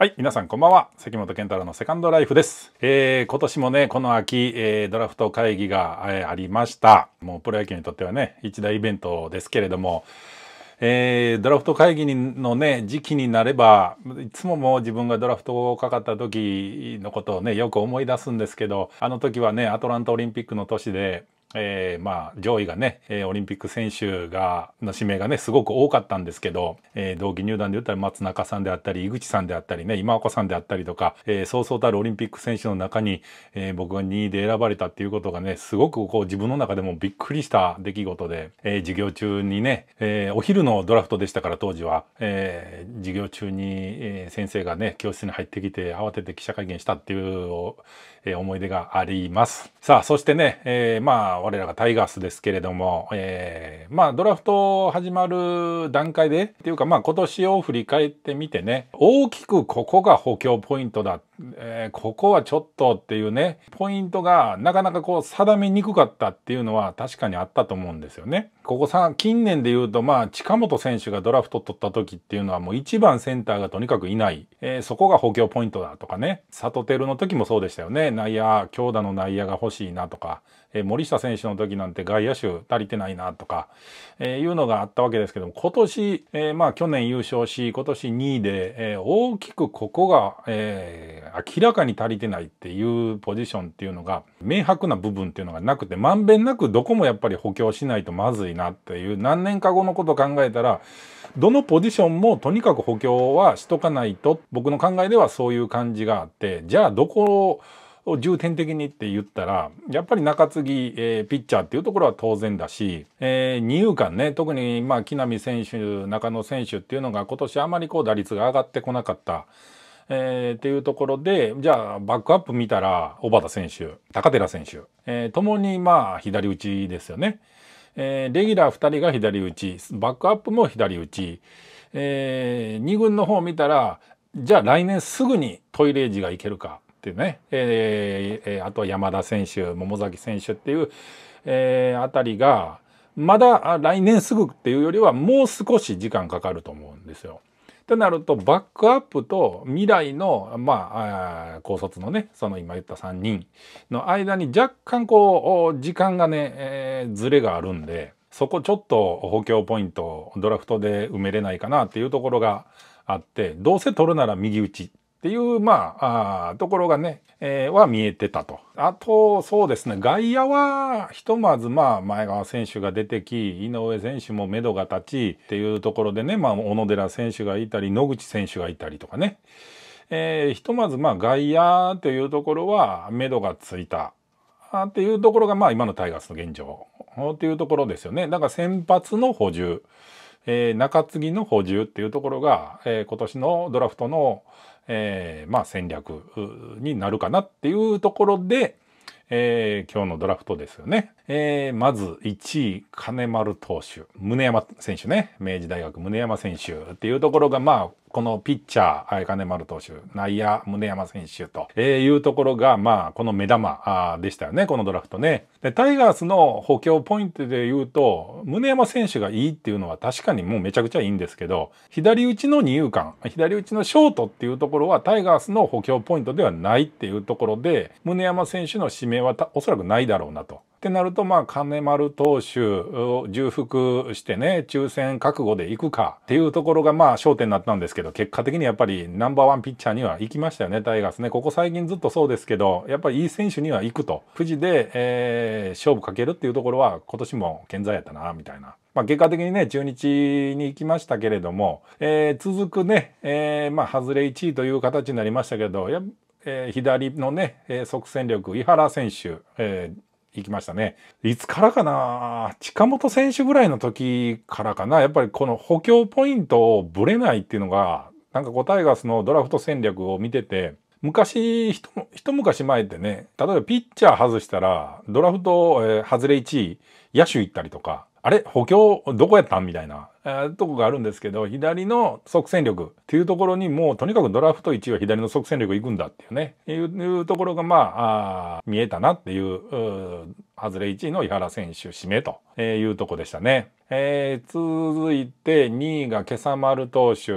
はい、皆さんこんばんは。関本健太郎のセカンドライフです。えー、今年もね、この秋、えー、ドラフト会議が、えー、ありました。もうプロ野球にとってはね、一大イベントですけれども、えー、ドラフト会議のね、時期になれば、いつももう自分がドラフトをかかった時のことをね、よく思い出すんですけど、あの時はね、アトランタオリンピックの年で、えー、まあ上位がね、えー、オリンピック選手がの指名がねすごく多かったんですけど、えー、同期入団で言ったら松中さんであったり井口さんであったりね今岡さんであったりとか、えー、そうそうたるオリンピック選手の中に、えー、僕が2位で選ばれたっていうことがねすごくこう自分の中でもびっくりした出来事で、えー、授業中にね、えー、お昼のドラフトでしたから当時は、えー、授業中に、え先生がね教室に入ってきて慌てて記者会見したっていう、えー、思い出があります。さあそしてね、えー、まあ我らがタイガースですけれども、えー、まあ、ドラフト始まる段階で、っていうか、まあ、今年を振り返ってみてね、大きくここが補強ポイントだっえー、ここはちょっとっていうねポイントがなかなかこう定めにくかったっていうのは確かにあったと思うんですよね。ここさ近年で言うとまあ近本選手がドラフト取った時っていうのはもう1番センターがとにかくいない、えー、そこが補強ポイントだとかね里ルの時もそうでしたよね内野強打の内野が欲しいなとか、えー、森下選手の時なんて外野手足りてないなとか、えいうのがあったわけですけども今年、えまあ去年優勝し今年2位で、え大きくここが、えー明らかに足りてないっていうポジションっていうのが明白な部分っていうのがなくてまんべんなくどこもやっぱり補強しないとまずいなっていう何年か後のこと考えたらどのポジションもとにかく補強はしとかないと僕の考えではそういう感じがあってじゃあどこを重点的にって言ったらやっぱり中継ぎ、えー、ピッチャーっていうところは当然だし、えー、二遊間ね特にまあ木浪選手中野選手っていうのが今年あまりこう打率が上がってこなかった。えー、っていうところで、じゃあバックアップ見たら、小畑選手、高寺選手、えー、共にまあ左打ちですよね。えー、レギュラー2人が左打ち、バックアップも左打ち、えー、2軍の方見たら、じゃあ来年すぐにトイレージがいけるかっていうね、えー、えー、あとは山田選手、桃崎選手っていう、えー、あたりが、まだ来年すぐっていうよりはもう少し時間かかると思うんですよ。ってなるとバックアップと未来のまあ高卒のねその今言った3人の間に若干こう時間がね、えー、ずれがあるんでそこちょっと補強ポイントドラフトで埋めれないかなっていうところがあってどうせ取るなら右打ちっていうまあところがねえー、は見えてたと。あと、そうですね、外野は、ひとまず、まあ、前川選手が出てき、井上選手も目処が立ちっていうところでね、まあ、小野寺選手がいたり、野口選手がいたりとかね。えー、ひとまず、まあ、外野というところは、目処がついた。っていうところが、まあ、今のタイガースの現状。っていうところですよね。だから、先発の補充。えー、中継ぎの補充っていうところが、えー、今年のドラフトの、えー、まあ戦略になるかなっていうところで、えー、今日のドラフトですよね。えー、まず1位、金丸投手、宗山選手ね、明治大学宗山選手っていうところが、まあ、このピッチャー、金丸投手、内野、宗山選手と、えいうところが、まあ、この目玉でしたよね、このドラフトね。で、タイガースの補強ポイントで言うと、宗山選手がいいっていうのは確かにもうめちゃくちゃいいんですけど、左打ちの二遊間、左打ちのショートっていうところは、タイガースの補強ポイントではないっていうところで、宗山選手の指名はおそらくないだろうなと。ってなるとまあ金丸投手を重複してね抽選覚悟で行くかっていうところがまあ焦点になったんですけど結果的にやっぱりナンバーワンピッチャーには行きましたよねタイガースねここ最近ずっとそうですけどやっぱりいい選手には行くと富士で、えー、勝負かけるっていうところは今年も健在やったなみたいな。まあ、結果的にね、中日に行きましたけれども、えー、続くね、えー、まあ、外れ1位という形になりましたけど、えー、左のね、え即戦力、井原選手、え行きましたね。いつからかな近本選手ぐらいの時からかなやっぱりこの補強ポイントをぶれないっていうのが、なんかこうタイガースのドラフト戦略を見てて、昔一、一昔前ってね、例えばピッチャー外したら、ドラフト、えー、外れ1位、野手行ったりとか、あれ補強どこやったんみたいな、えー、とこがあるんですけど左の即戦力っていうところにもうとにかくドラフト1位は左の即戦力行くんだっていうねいうところがまああ見えたなっていうう外れ1位の井原選手指名というとこでしたね。えー、続いて2位が今朝丸投手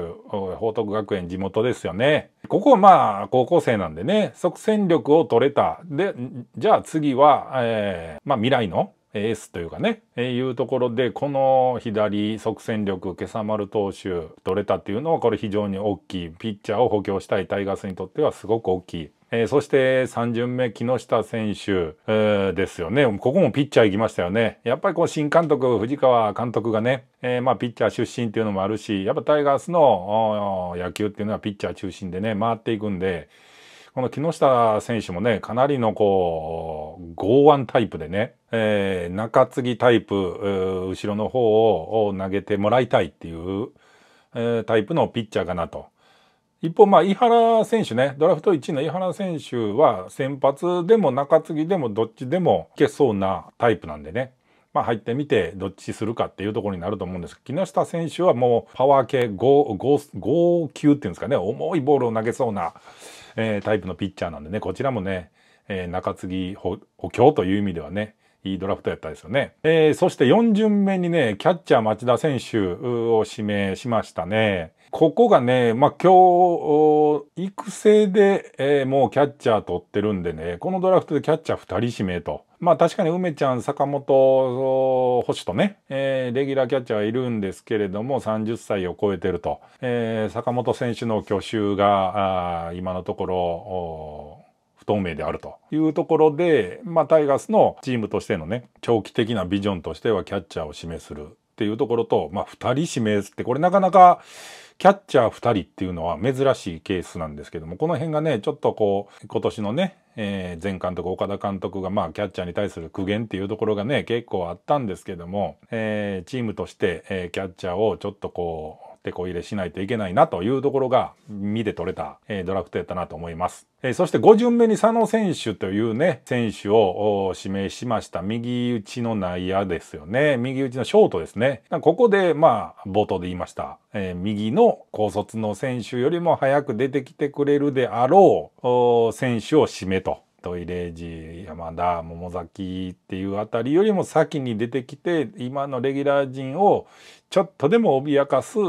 報徳学園地元ですよね。ここまあ高校生なんでね即戦力を取れたでじゃあ次は、えーまあ、未来のエースというかね、えー、いうところでこの左即戦力今朝丸投手取れたっていうのはこれ非常に大きいピッチャーを補強したいタイガースにとってはすごく大きい。えー、そして3巡目木下選手、えー、ですよねここもピッチャー行きましたよねやっぱりこう新監督藤川監督がね、えまあ、ピッチャー出身っていうのもあるしやっぱタイガースの野球っていうのはピッチャー中心でね回っていくんで。この木下選手もね、かなりのこう、剛腕タイプでね、えー、中継ぎタイプ、後ろの方を投げてもらいたいっていう、えー、タイプのピッチャーかなと。一方、まあ、井原選手ね、ドラフト1位の井原選手は、先発でも中継ぎでもどっちでもいけそうなタイプなんでね。まあ、入ってみてどっちするかっていうところになると思うんですけど木下選手はもうパワー系 5, 5, 5級っていうんですかね重いボールを投げそうな、えー、タイプのピッチャーなんでね、こちらもね、えー、中継ぎ補強という意味ではね、いいドラフトやったですよね。えー、そして4巡目にね、キャッチャー町田選手を指名しましたね。ここがね、まあ、今日、育成で、えー、もうキャッチャー取ってるんでね、このドラフトでキャッチャー2人指名と。まあ確かに梅ちゃん、坂本、星とね、えー、レギュラーキャッチャーはいるんですけれども、30歳を超えてると。えー、坂本選手の去就が、あ今のところ、不透明であるというところで、まあタイガースのチームとしてのね、長期的なビジョンとしてはキャッチャーを指名するっていうところと、まあ2人指名って、これなかなか、キャッチャー2人っていうのは珍しいケースなんですけども、この辺がね、ちょっとこう、今年のね、えー、前監督、岡田監督が、まあ、キャッチャーに対する苦言っていうところがね、結構あったんですけども、えー、チームとして、えー、キャッチャーをちょっとこう、手こ入れしないといけないなというところが見て取れた、えー、ドラフトやったなと思います。えー、そして5巡目に佐野選手というね、選手を指名しました。右打ちの内野ですよね。右打ちのショートですね。ここで、まあ、冒頭で言いました。えー、右の高卒の選手よりも早く出てきてくれるであろう選手を指名と。トイレージ山田桃崎っていうあたりよりも先に出てきて今のレギュラー陣をちょっとでも脅かす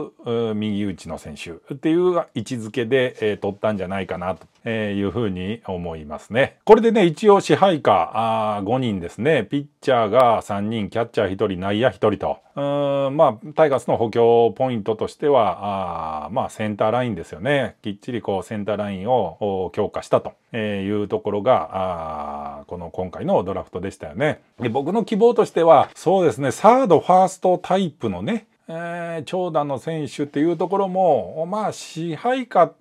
右打ちの選手っていう位置づけで、えー、取ったんじゃないかなというふうに思いますね。これでね、一応支配下あ5人ですね。ピッチャーが3人、キャッチャー1人、内野1人と。うんまあ、タイガースの補強ポイントとしては、あまあ、センターラインですよね。きっちりこう、センターラインを強化したというところが、あこの今回のドラフトでしたよね。で僕の希望としては、そうですね、サード、ファーストタイプのね、えー、長打の選手っていうところも、まあ、支配下、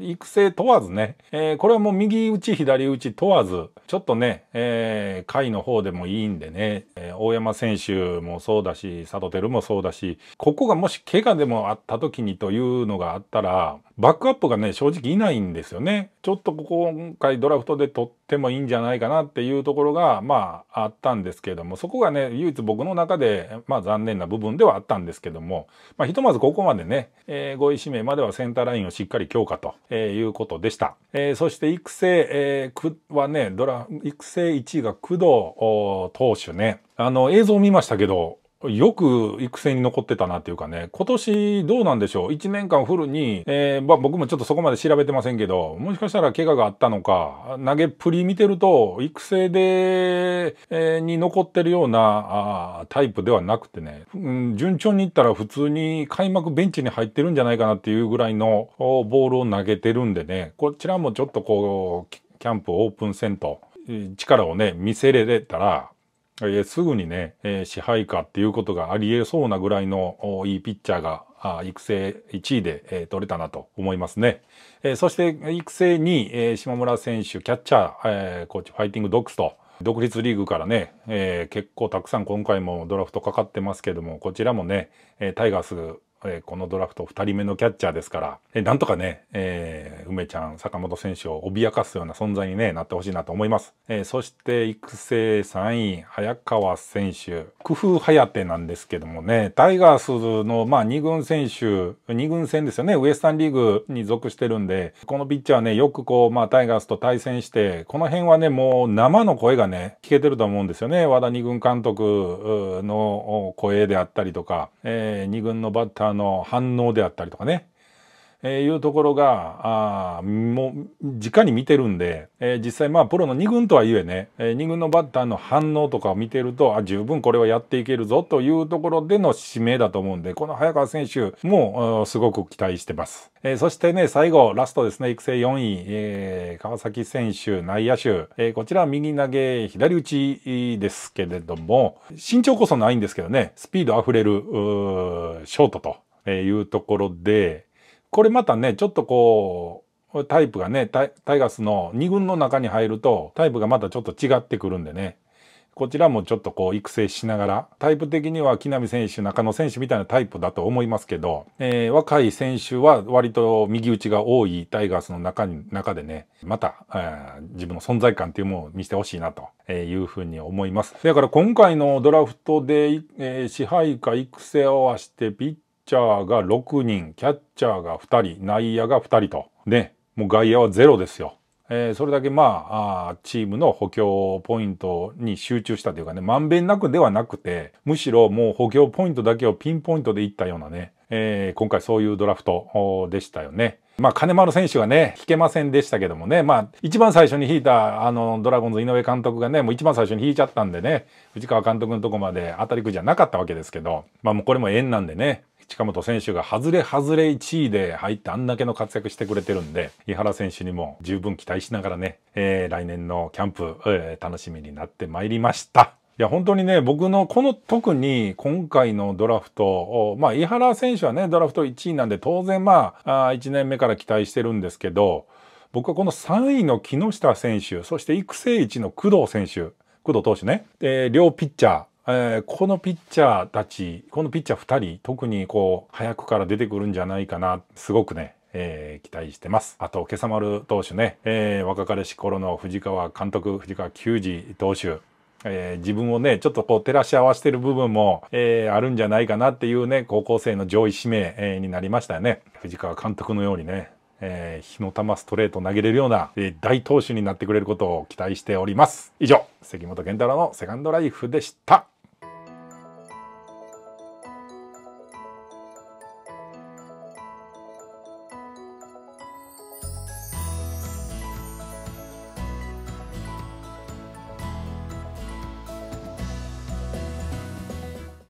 育成問わずね、えー、これはもう右打ち、左打ち問わず、ちょっとね、えー、の方でもいいんでね、えー、大山選手もそうだし、佐藤輝もそうだし、ここがもし怪我でもあった時にというのがあったら、バックアップがね正直いないんですよねちょっと今回ドラフトで取ってもいいんじゃないかなっていうところがまああったんですけどもそこがね唯一僕の中でまあ残念な部分ではあったんですけども、まあ、ひとまずここまでね、えー、5位指名まではセンターラインをしっかり強化と、えー、いうことでした、えー、そして育成、えー、はねドラ育成1位が工藤投手ねあの映像を見ましたけどよく育成に残ってたなっていうかね、今年どうなんでしょう ?1 年間フルに、えー、まあ、僕もちょっとそこまで調べてませんけど、もしかしたら怪我があったのか、投げっぷり見てると、育成で、えー、に残ってるようなあタイプではなくてね、うん、順調にいったら普通に開幕ベンチに入ってるんじゃないかなっていうぐらいのボールを投げてるんでね、こちらもちょっとこう、キャンプオープン戦と、力をね、見せれたら、えすぐにね、え支配下っていうことがありえそうなぐらいのいいピッチャーがあ育成1位で、えー、取れたなと思いますね。えー、そして育成2位、えー、島村選手、キャッチャー、えー、コーチ、ファイティングドックスと、独立リーグからね、えー、結構たくさん今回もドラフトかかってますけども、こちらもね、えー、タイガース、えー、このドラフト2人目のキャッチャーですから、えー、なんとかね、えー、梅ちゃん、坂本選手を脅かすような存在に、ね、なってほしいなと思います。えー、そして育成3位、早川選手、工夫早手なんですけどもね、タイガースの、まあ、2軍選手、2軍戦ですよね、ウエスタンリーグに属してるんで、このピッチャーね、よくこう、まあ、タイガースと対戦して、この辺はね、もう生の声がね、聞けてると思うんですよね。和田2軍監督の声であったりとか、えー、2軍のバッターの反応であったりとかね、えいうところがあもう直に見てるんで、えー、実際まあプロの2軍とはいえね、え2軍のバッターの反応とかを見てるとあ十分これはやっていけるぞというところでの指名だと思うんでこの早川選手もすごく期待してます。えー、そしてね最後ラストですね育成4位、えー、川崎選手内野手、えこちら右投げ左打ちですけれども身長こそないんですけどねスピードあふれるショートと。いうところで、これまたね、ちょっとこう、タイプがねタイ、タイガースの2軍の中に入ると、タイプがまたちょっと違ってくるんでね、こちらもちょっとこう育成しながら、タイプ的には木浪選手、中野選手みたいなタイプだと思いますけど、えー、若い選手は割と右打ちが多いタイガースの中に中でね、また、えー、自分の存在感というものを見せてほしいなというふうに思います。だから今回のドラフトで、えー、支配下育成を合わせてピッチャーが6人、キャッチャーが2人、内野が2人と、ね、もう外野はゼロですよ。えー、それだけまああチームの補強ポイントに集中したというかねまんべんなくではなくてむしろもう補強ポイントだけをピンポイントでいったようなね、えー、今回そういうドラフトでしたよね。まあ、金丸選手がね、引けませんでしたけどもね、まあ、一番最初に引いた、あの、ドラゴンズ井上監督がね、もう一番最初に引いちゃったんでね、藤川監督のとこまで当たりくじゃなかったわけですけど、まあ、もうこれも縁なんでね、近本選手が外れ外れ1位で入ってあんだけの活躍してくれてるんで、井原選手にも十分期待しながらね、えー、来年のキャンプ、えー、楽しみになってまいりました。いや本当にね僕のこの特に今回のドラフトまあ井原選手はねドラフト1位なんで当然まああ1年目から期待してるんですけど僕はこの3位の木下選手そして育成1の工藤選手工藤投手ね、えー、両ピッチャーえー、このピッチャーたちこのピッチャー2人特にこう早くから出てくるんじゃないかなすごくねえー、期待してます。あと、今朝丸投手ね、えー、若かりし頃の藤川監督、藤川球児投手、えー、自分をね、ちょっとこう照らし合わせてる部分も、えー、あるんじゃないかなっていうね、高校生の上位指名、えー、になりましたよね。藤川監督のようにね、えー、火の玉ストレート投げれるような、えー、大投手になってくれることを期待しております。以上、関本健太郎のセカンドライフでした。